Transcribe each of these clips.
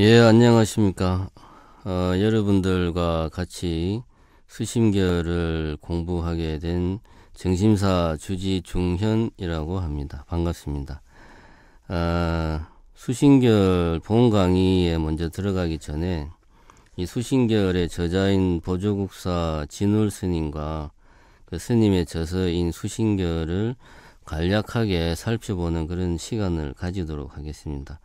예, 안녕하십니까. 어, 여러분들과 같이 수심결을 공부하게 된 정심사 주지중현이라고 합니다. 반갑습니다. 아, 수신결 본 강의에 먼저 들어가기 전에 이 수신결의 저자인 보조국사 진울 스님과 그 스님의 저서인 수신결을 간략하게 살펴보는 그런 시간을 가지도록 하겠습니다.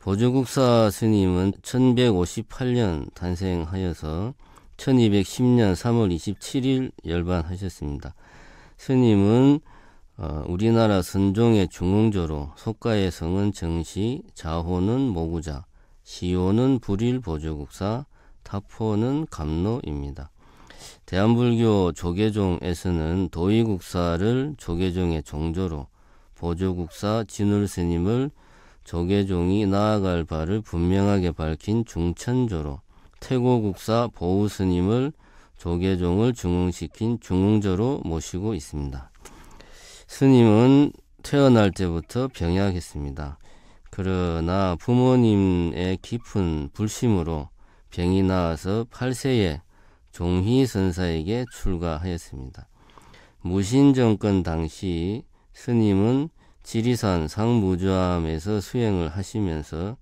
보조국사 스님은 1158년 탄생하여서 1210년 3월 27일 열반하셨습니다. 스님은 어, 우리나라 선종의 중흥조로 속가의 성은 정시, 자호는 모구자, 시호는 불일 보조국사, 타포는 감로입니다. 대한불교 조계종에서는 도의국사를 조계종의 종조로 보조국사 진울스님을 조계종이 나아갈 바를 분명하게 밝힌 중천조로 태고국사 보우스님을 조계종을 중흥시킨 중흥조로 모시고 있습니다. 스님은 태어날 때부터 병약했습니다. 그러나 부모님의 깊은 불심으로 병이 나아서 8세에 종희선사에게 출가하였습니다. 무신정권 당시 스님은 지리산 상무주암에서 수행을 하시면서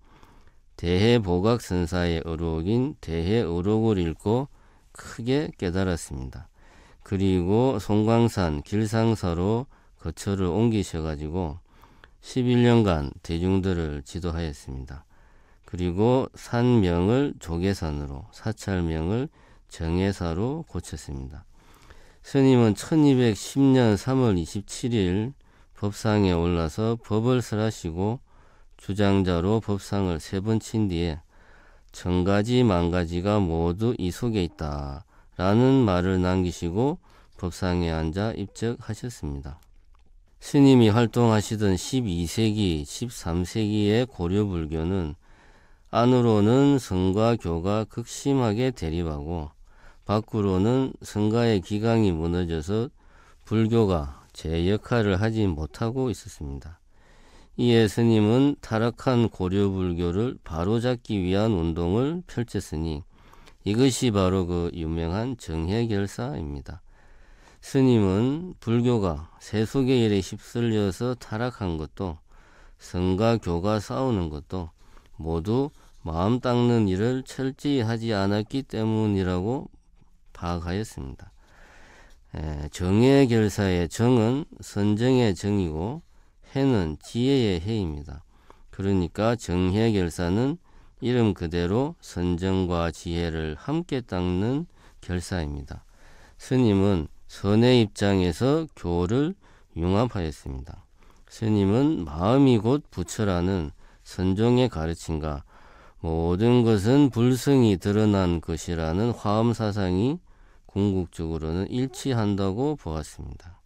대해보각선사의 어록인 대해어록을 읽고 크게 깨달았습니다. 그리고 송광산 길상사로 거처를 옮기셔가지고 11년간 대중들을 지도하였습니다. 그리고 산명을 조계산으로 사찰명을 정해사로 고쳤습니다. 스님은 1210년 3월 27일 법상에 올라서 법을 설하시고 주장자로 법상을 세 번 친 뒤에 천가지 만가지가 모두 이 속에 있다 라는 말을 남기시고 법상에 앉아 입적하셨습니다. 스님이 활동하시던 12세기, 13세기의 고려 불교는 안으로는 성과 교가 극심하게 대립하고 밖으로는 성가의 기강이 무너져서 불교가 제 역할을 하지 못하고 있었습니다. 이예수님은 타락한 고려 불교를 바로잡기 위한 운동을 펼쳤으니 이것이 바로 그 유명한 정해결사입니다. 스님은 불교가 세속의 일에 휩쓸려서 타락한 것도 성과 교가 싸우는 것도 모두 마음 닦는 일을 철저히 하지 않았기 때문이라고 파악하였습니다. 정의 결사의 정은 선정의 정이고 해는 지혜의 해입니다. 그러니까 정해 결사는 이름 그대로 선정과 지혜를 함께 닦는 결사입니다. 스님은 선의 입장에서 교를 융합하였습니다. 스님은 마음이 곧 부처라는 선종의 가르침과 모든 것은 불성이 드러난 것이라는 화엄 사상이 궁극적으로는 일치한다고 보았습니다.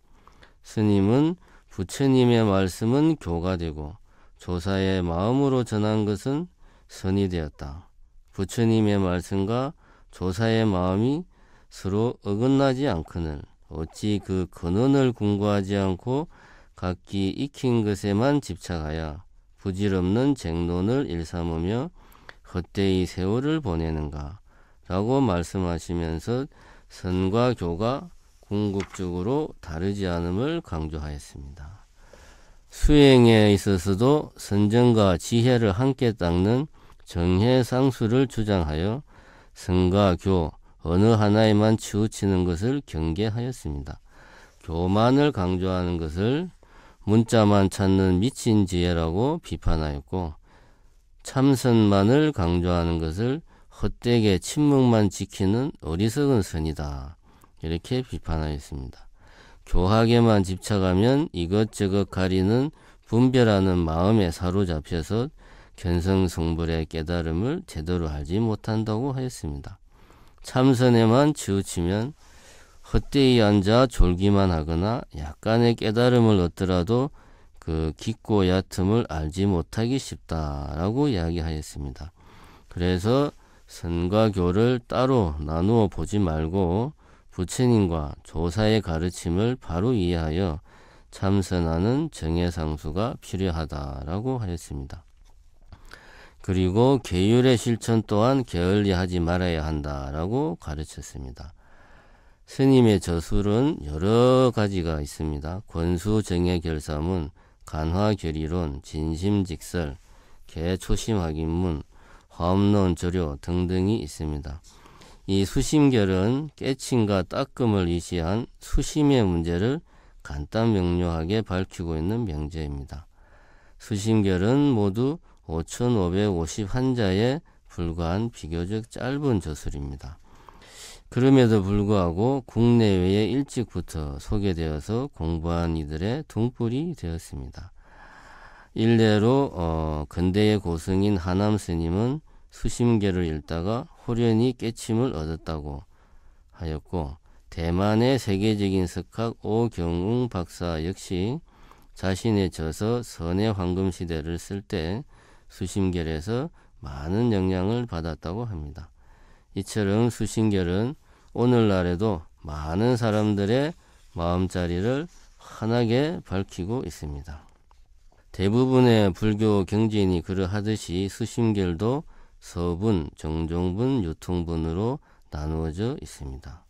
스님은 부처님의 말씀은 교가 되고 조사의 마음으로 전한 것은 선이 되었다. 부처님의 말씀과 조사의 마음이 서로 어긋나지 않거늘 어찌 그 근원을 궁구하지 않고 각기 익힌 것에만 집착하여 부질없는 쟁론을 일삼으며 헛되이 세월을 보내는가 라고 말씀하시면서 선과 교가 궁극적으로 다르지 않음을 강조하였습니다. 수행에 있어서도 선정과 지혜를 함께 닦는 정해상수를 주장하여 선과 교 어느 하나에만 치우치는 것을 경계하였습니다. 교만을 강조하는 것을 문자만 찾는 미친 지혜라고 비판하였고 참선만을 강조하는 것을 헛되게 침묵만 지키는 어리석은 선이다. 이렇게 비판하였습니다. 교학에만 집착하면 이것저것 가리는 분별하는 마음에 사로잡혀서 견성성불의 깨달음을 제대로 알지 못한다고 하였습니다. 참선에만 치우치면 헛되이 앉아 졸기만 하거나 약간의 깨달음을 얻더라도 그 깊고 얕음을 알지 못하기 쉽다라고 이야기하였습니다. 그래서 선과 교를 따로 나누어 보지 말고 부처님과 조사의 가르침을 바로 이해하여 참선하는 정예상수가 필요하다라고 하였습니다. 그리고 계율의 실천 또한 게을리하지 말아야 한다라고 가르쳤습니다. 스님의 저술은 여러 가지가 있습니다. 권수정예결사문, 간화결의론, 진심직설, 개초심학인문, 화음론 조류 등등이 있습니다. 이 수심결은 깨침과 따끔을 이시한 수심의 문제를 간단 명료하게 밝히고 있는 명제입니다. 수심결은 모두 5,551자에 불과한 비교적 짧은 저술입니다. 그럼에도 불구하고 국내외에 일찍부터 소개되어서 공부한 이들의 등불이 되었습니다. 일례로 어, 근대의 고승인 하남 스님은 수심계를 읽다가 호련히 깨침을 얻었다고 하였고 대만의 세계적인 석학 오경웅 박사 역시 자신의 저서 선의 황금시대를 쓸 때 수심결에서 많은 영향을 받았다고 합니다. 이처럼 수심결은 오늘날에도 많은 사람들의 마음자리를 환하게 밝히고 있습니다. 대부분의 불교 경지인이 그러하듯이 수심결도 서분, 정종분, 유통분으로 나누어져 있습니다.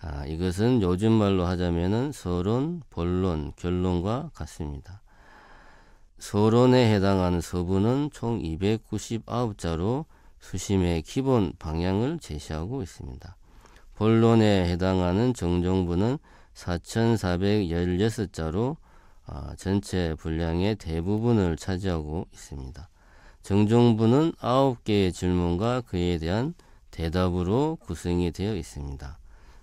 아, 이것은 요즘 말로 하자면 서론, 본론, 결론과 같습니다. 서론에 해당하는 서분은 총 299자로 수심의 기본 방향을 제시하고 있습니다. 본론에 해당하는 정종분은 4,416자로 아, 전체 분량의 대부분을 차지하고 있습니다. 정종부는 9개의 질문과 그에 대한 대답으로 구성이 되어 있습니다.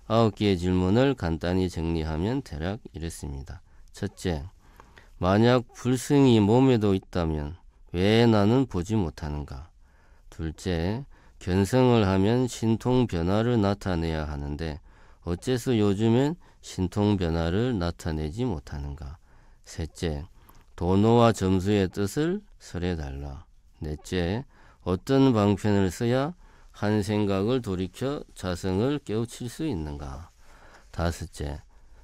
9개의 질문을 간단히 정리하면 대략 이렇습니다. 첫째, 만약 불승이 몸에도 있다면 왜 나는 보지 못하는가? 둘째, 견성을 하면 신통 변화를 나타내야 하는데 어째서 요즘엔 신통 변화를 나타내지 못하는가? 셋째, 도노와 점수의 뜻을 설해달라. 넷째, 어떤 방편을 써야 한 생각을 돌이켜 자성을 깨우칠 수 있는가. 다섯째,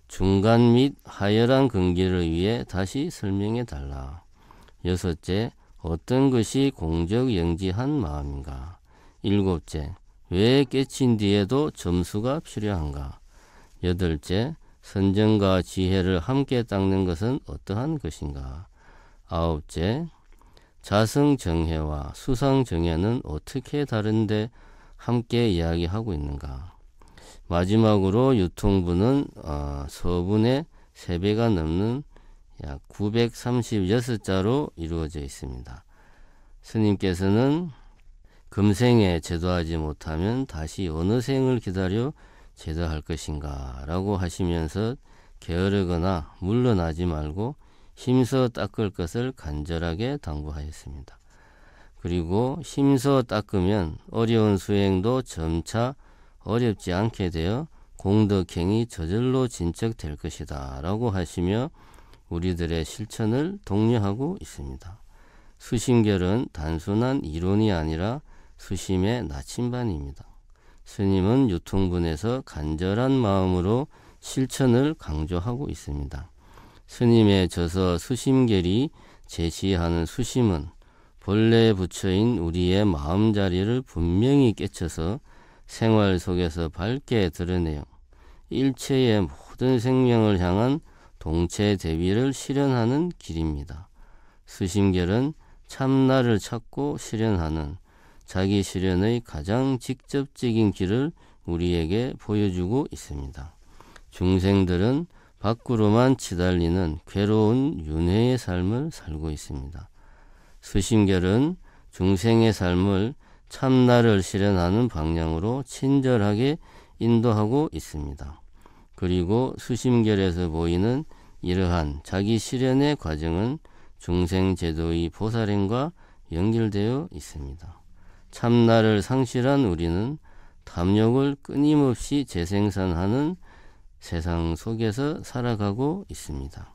중간 및 하열한 근기를 위해 다시 설명해 달라. 여섯째, 어떤 것이 공적 영지한 마음인가. 일곱째, 왜 깨친 뒤에도 점수가 필요한가. 여덟째, 선정과 지혜를 함께 닦는 것은 어떠한 것인가? 아홉째, 자성정혜와수상정혜는 어떻게 다른데 함께 이야기하고 있는가? 마지막으로 유통부는 어, 서분의 3배가 넘는 약 936자로 이루어져 있습니다. 스님께서는 금생에 제도하지 못하면 다시 어느 생을 기다려 제도할 것인가 라고 하시면서 게으르거나 물러나지 말고 심서 닦을 것을 간절하게 당부하였습니다. 그리고 심서 닦으면 어려운 수행도 점차 어렵지 않게 되어 공덕행이 저절로 진척될 것이다 라고 하시며 우리들의 실천을 독려하고 있습니다. 수심결은 단순한 이론이 아니라 수심의 나침반입니다. 스님은 유통분에서 간절한 마음으로 실천을 강조하고 있습니다. 스님의 저서 수심결이 제시하는 수심은 본래 부처인 우리의 마음자리를 분명히 깨쳐서 생활 속에서 밝게 드러내요. 일체의 모든 생명을 향한 동체 대비를 실현하는 길입니다. 수심결은 참나를 찾고 실현하는 자기 실현의 가장 직접적인 길을 우리에게 보여주고 있습니다. 중생들은 밖으로만 치달리는 괴로운 윤회의 삶을 살고 있습니다. 수심결은 중생의 삶을 참나를 실현하는 방향으로 친절하게 인도하고 있습니다. 그리고 수심결에서 보이는 이러한 자기 실현의 과정은 중생제도의 보살행과 연결되어 있습니다. 참나를 상실한 우리는 담력을 끊임없이 재생산하는 세상 속에서 살아가고 있습니다.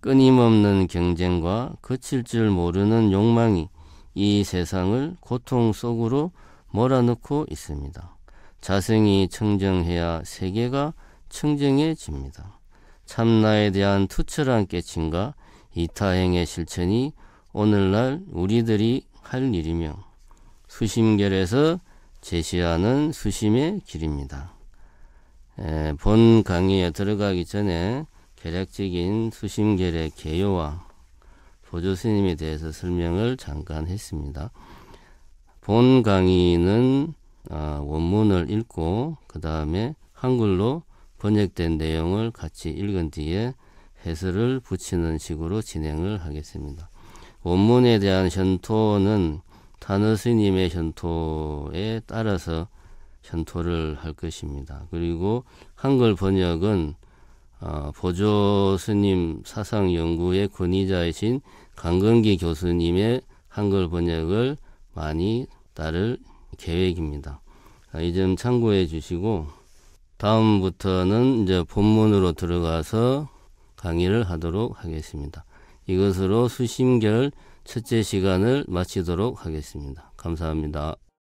끊임없는 경쟁과 그칠 줄 모르는 욕망이 이 세상을 고통 속으로 몰아넣고 있습니다. 자생이 청정해야 세계가 청정해집니다. 참나에 대한 투철한 깨침과 이타행의 실천이 오늘날 우리들이 할 일이며 수심결에서 제시하는 수심의 길입니다. 에, 본 강의에 들어가기 전에 개략적인 수심결의 개요와 보조스님에 대해서 설명을 잠깐 했습니다. 본 강의는 어, 원문을 읽고 그 다음에 한글로 번역된 내용을 같이 읽은 뒤에 해설을 붙이는 식으로 진행을 하겠습니다. 원문에 대한 현토는 타너스님의 현토에 따라서 현토를 할 것입니다. 그리고 한글 번역은 어, 보조 스님 사상 연구의 권위자이신 강건기 교수님의 한글 번역을 많이 따를 계획입니다. 아, 이점 참고해 주시고 다음부터는 이제 본문으로 들어가서 강의를 하도록 하겠습니다. 이것으로 수심결 첫째 시간을 마치도록 하겠습니다. 감사합니다.